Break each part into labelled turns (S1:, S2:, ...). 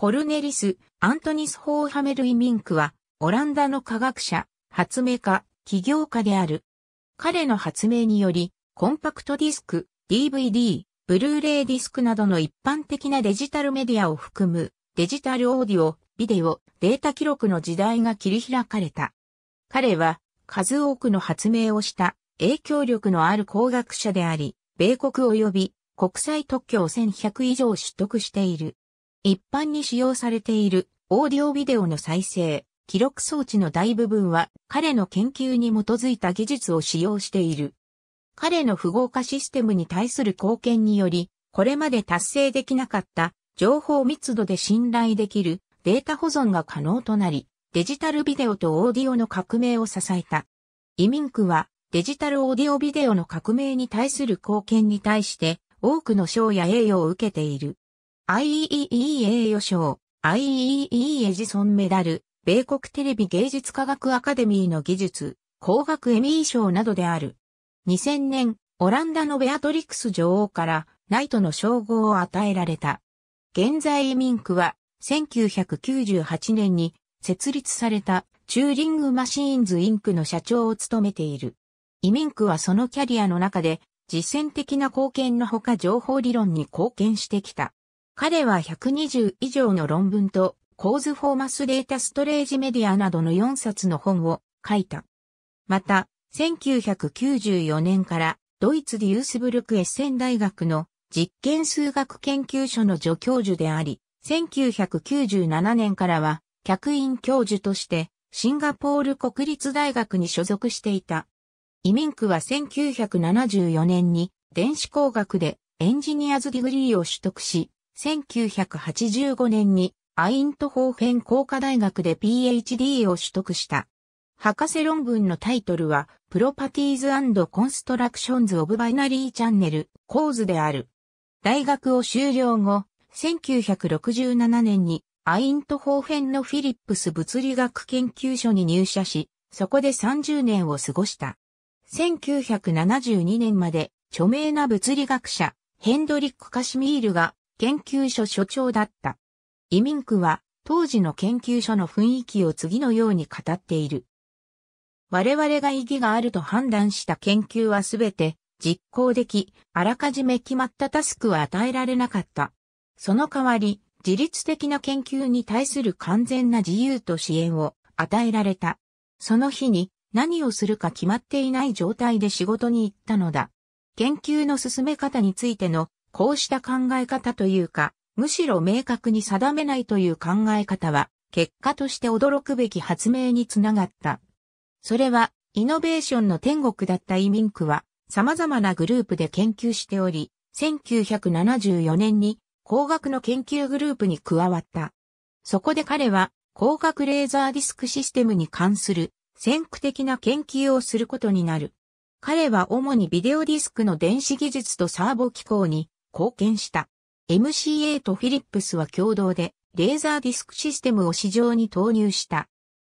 S1: コルネリス・アントニス・ホーハメルイ・ミンクは、オランダの科学者、発明家、起業家である。彼の発明により、コンパクトディスク、DVD、ブルーレイディスクなどの一般的なデジタルメディアを含む、デジタルオーディオ、ビデオ、データ記録の時代が切り開かれた。彼は、数多くの発明をした影響力のある工学者であり、米国及び国際特許を1100以上取得している。一般に使用されているオーディオビデオの再生、記録装置の大部分は彼の研究に基づいた技術を使用している。彼の符号化システムに対する貢献により、これまで達成できなかった情報密度で信頼できるデータ保存が可能となり、デジタルビデオとオーディオの革命を支えた。イミンクはデジタルオーディオビデオの革命に対する貢献に対して多くの賞や栄誉を受けている。IEEE 予賞、IEEE エジソンメダル、米国テレビ芸術科学アカデミーの技術、工学エミー賞などである。2000年、オランダのベアトリクス女王からナイトの称号を与えられた。現在ミンクは1998年に設立されたチューリングマシーンズインクの社長を務めている。イミンクはそのキャリアの中で実践的な貢献のほか情報理論に貢献してきた。彼は120以上の論文と、構図フォーマスデータストレージメディアなどの4冊の本を書いた。また、1994年からドイツデュースブルクエッセン大学の実験数学研究所の助教授であり、1997年からは客員教授としてシンガポール国立大学に所属していた。移民区は1974年に電子工学でエンジニアズディグリーを取得し、1985年にアイントホーフェン工科大学で PhD を取得した。博士論文のタイトルは、プロパティーズコンストラクションズ・オブ・バイナリー・チャンネル、構図である。大学を修了後、1967年にアイントホーフェンのフィリップス物理学研究所に入社し、そこで30年を過ごした。1972年まで著名な物理学者、ヘンドリック・カシミールが研究所所長だった。移民区は当時の研究所の雰囲気を次のように語っている。我々が意義があると判断した研究はすべて実行でき、あらかじめ決まったタスクは与えられなかった。その代わり、自律的な研究に対する完全な自由と支援を与えられた。その日に何をするか決まっていない状態で仕事に行ったのだ。研究の進め方についてのこうした考え方というか、むしろ明確に定めないという考え方は、結果として驚くべき発明につながった。それは、イノベーションの天国だった移民区は、様々なグループで研究しており、1974年に工学の研究グループに加わった。そこで彼は光学レーザーディスクシステムに関する先駆的な研究をすることになる。彼は主にビデオディスクの電子技術とサーボ機構に貢献した。MCA とフィリップスは共同でレーザーディスクシステムを市場に投入した。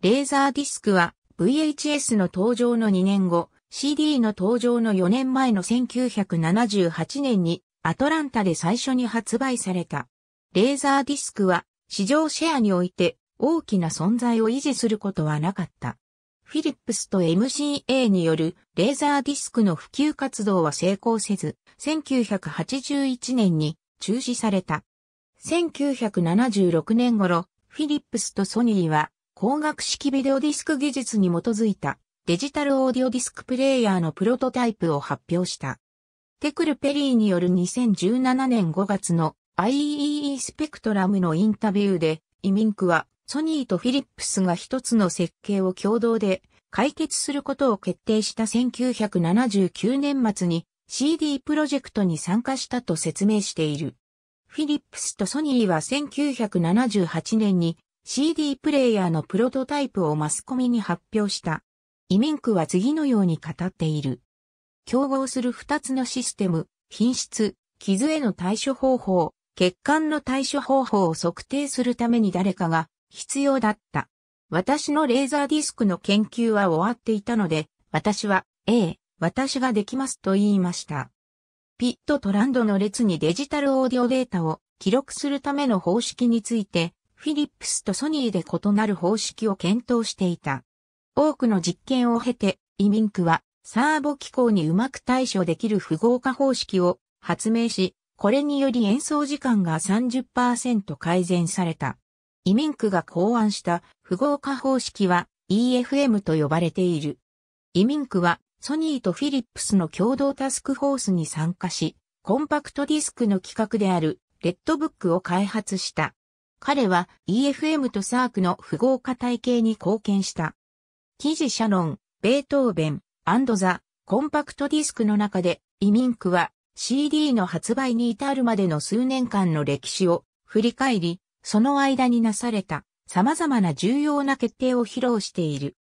S1: レーザーディスクは VHS の登場の2年後、CD の登場の4年前の1978年にアトランタで最初に発売された。レーザーディスクは市場シェアにおいて大きな存在を維持することはなかった。フィリップスと MCA によるレーザーディスクの普及活動は成功せず、1981年に中止された。1976年頃、フィリップスとソニーは光学式ビデオディスク技術に基づいたデジタルオーディオディスクプレイヤーのプロトタイプを発表した。テクル・ペリーによる2017年5月の IEEE スペクトラムのインタビューで、イミンクはソニーとフィリップスが一つの設計を共同で解決することを決定した1979年末に CD プロジェクトに参加したと説明している。フィリップスとソニーは1978年に CD プレイヤーのプロトタイプをマスコミに発表した。イミンクは次のように語っている。競合する2つのシステム、品質、傷への対処方法、血管の対処方法を測定するために誰かが必要だった。私のレーザーディスクの研究は終わっていたので、私は A、私ができますと言いました。ピットとランドの列にデジタルオーディオデータを記録するための方式について、フィリップスとソニーで異なる方式を検討していた。多くの実験を経て、イミンクはサーボ機構にうまく対処できる符号化方式を発明し、これにより演奏時間が30%改善された。イミンクが考案した符号化方式は EFM と呼ばれている。イミンクはソニーとフィリップスの共同タスクフォースに参加し、コンパクトディスクの企画であるレッドブックを開発した。彼は EFM とサークの符号化体系に貢献した。記事シャノン、ベートーベン、アンドザ、コンパクトディスクの中で、イミンクは CD の発売に至るまでの数年間の歴史を振り返り、その間になされた様々な重要な決定を披露している。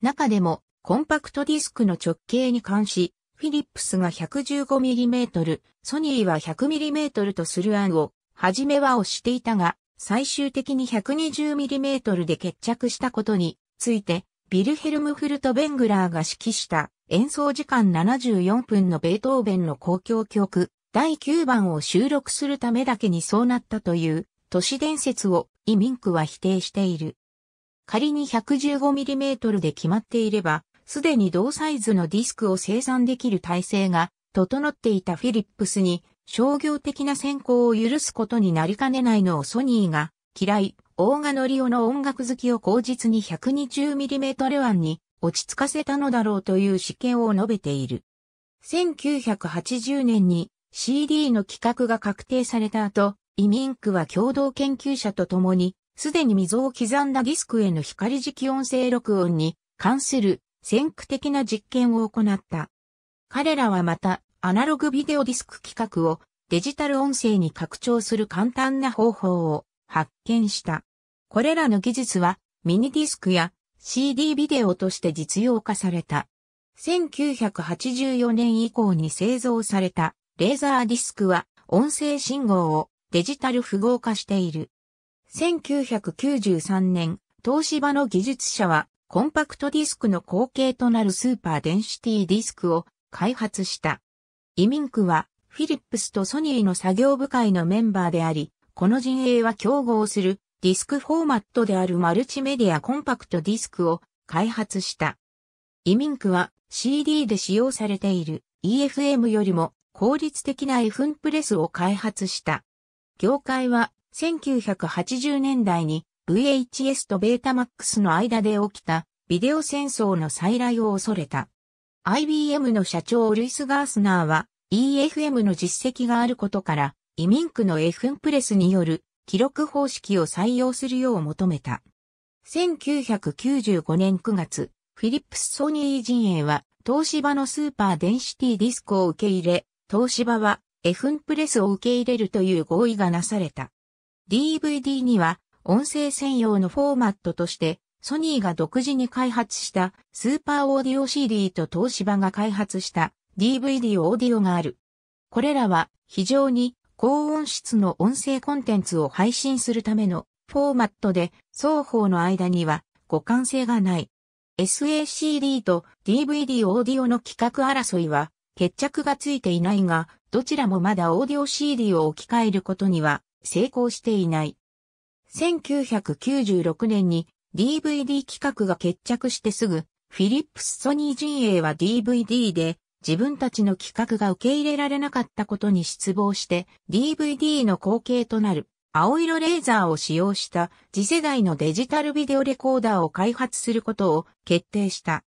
S1: 中でもコンパクトディスクの直径に関し、フィリップスが 115mm、ソニーは 100mm とする案を、はじめは押していたが、最終的に 120mm で決着したことについて、ビルヘルム・フルト・ベングラーが指揮した演奏時間74分のベートーベンの公共曲第9番を収録するためだけにそうなったという都市伝説をイ・ミンクは否定している。仮に 115mm で決まっていれば、すでに同サイズのディスクを生産できる体制が整っていたフィリップスに商業的な選考を許すことになりかねないのをソニーが嫌い、大賀のりおの音楽好きを口実に 120mm 案に落ち着かせたのだろうという試験を述べている。1980年に CD の企画が確定された後、イミンクは共同研究者と共に、すでに溝を刻んだディスクへの光磁気音声録音に関する先駆的な実験を行った。彼らはまた、アナログビデオディスク規格をデジタル音声に拡張する簡単な方法を発見した。これらの技術はミニディスクや CD ビデオとして実用化された。1984年以降に製造されたレーザーディスクは音声信号をデジタル符号化している。1993年、東芝の技術者はコンパクトディスクの後継となるスーパーデンシティディスクを開発した。イミンクはフィリップスとソニーの作業部会のメンバーであり、この陣営は競合するディスクフォーマットであるマルチメディアコンパクトディスクを開発した。イミンクは CD で使用されている EFM よりも効率的な F ンプレスを開発した。業界は1980年代に VHS とベータマックスの間で起きたビデオ戦争の再来を恐れた。IBM の社長ルイス・ガースナーは EFM の実績があることから移民区の FM プレスによる記録方式を採用するよう求めた。1995年9月、フィリップス・ソニー陣営は東芝のスーパーデンシティディスクを受け入れ、東芝は FM プレスを受け入れるという合意がなされた。DVD には音声専用のフォーマットとして、ソニーが独自に開発したスーパーオーディオ CD と東芝が開発した DVD オーディオがある。これらは非常に高音質の音声コンテンツを配信するためのフォーマットで双方の間には互換性がない。SACD と DVD オーディオの規格争いは決着がついていないが、どちらもまだオーディオ CD を置き換えることには成功していない。1996年に DVD 企画が決着してすぐ、フィリップス・ソニー陣営は DVD で自分たちの企画が受け入れられなかったことに失望して DVD の後継となる青色レーザーを使用した次世代のデジタルビデオレコーダーを開発することを決定した。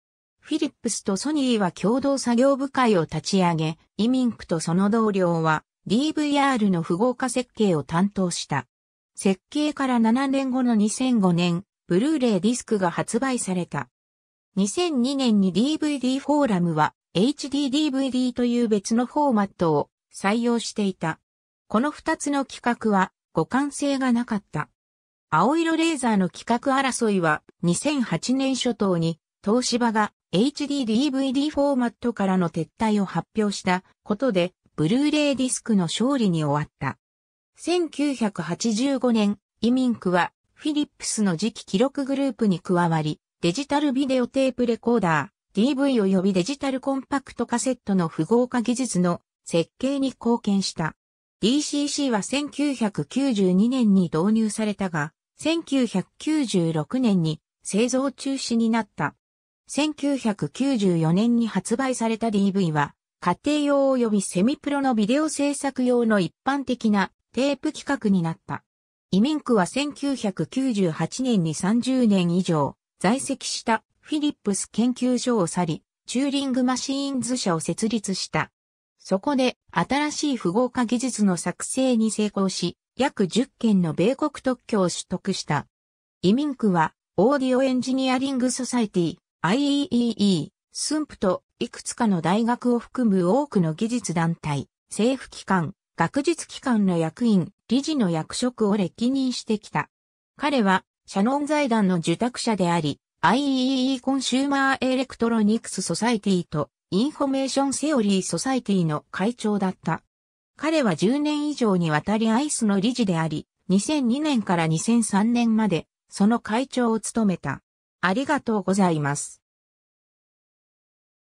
S1: フィリップスとソニーは共同作業部会を立ち上げ、イミンクとその同僚は DVR の符号化設計を担当した。設計から7年後の2005年、ブルーレイディスクが発売された。2002年に DVD フォーラムは HDDVD という別のフォーマットを採用していた。この2つの企画は互換性がなかった。青色レーザーの企画争いは2008年初頭に東芝が HDDVD フォーマットからの撤退を発表したことでブルーレイディスクの勝利に終わった。1985年、イミンクはフィリップスの次期記録グループに加わり、デジタルビデオテープレコーダー、DV 及びデジタルコンパクトカセットの符号化技術の設計に貢献した。DCC は1992年に導入されたが、1996年に製造中止になった。1994年に発売された DV は、家庭用及びセミプロのビデオ制作用の一般的なテープ企画になった。移民区は1998年に30年以上在籍したフィリップス研究所を去り、チューリングマシーンズ社を設立した。そこで新しい符号化技術の作成に成功し、約10件の米国特許を取得した。移民区はオーディオエンジニアリングソサイティ、IEEE、ンプといくつかの大学を含む多くの技術団体、政府機関、学術機関の役員、理事の役職を歴任してきた。彼は、シャノン財団の受託者であり、IEEE コンシューマーエレクトロニクスソサイティとインフォメーションセオリーソサイティの会長だった。彼は10年以上にわたりアイスの理事であり、2002年から2003年までその会長を務めた。ありがとうございます。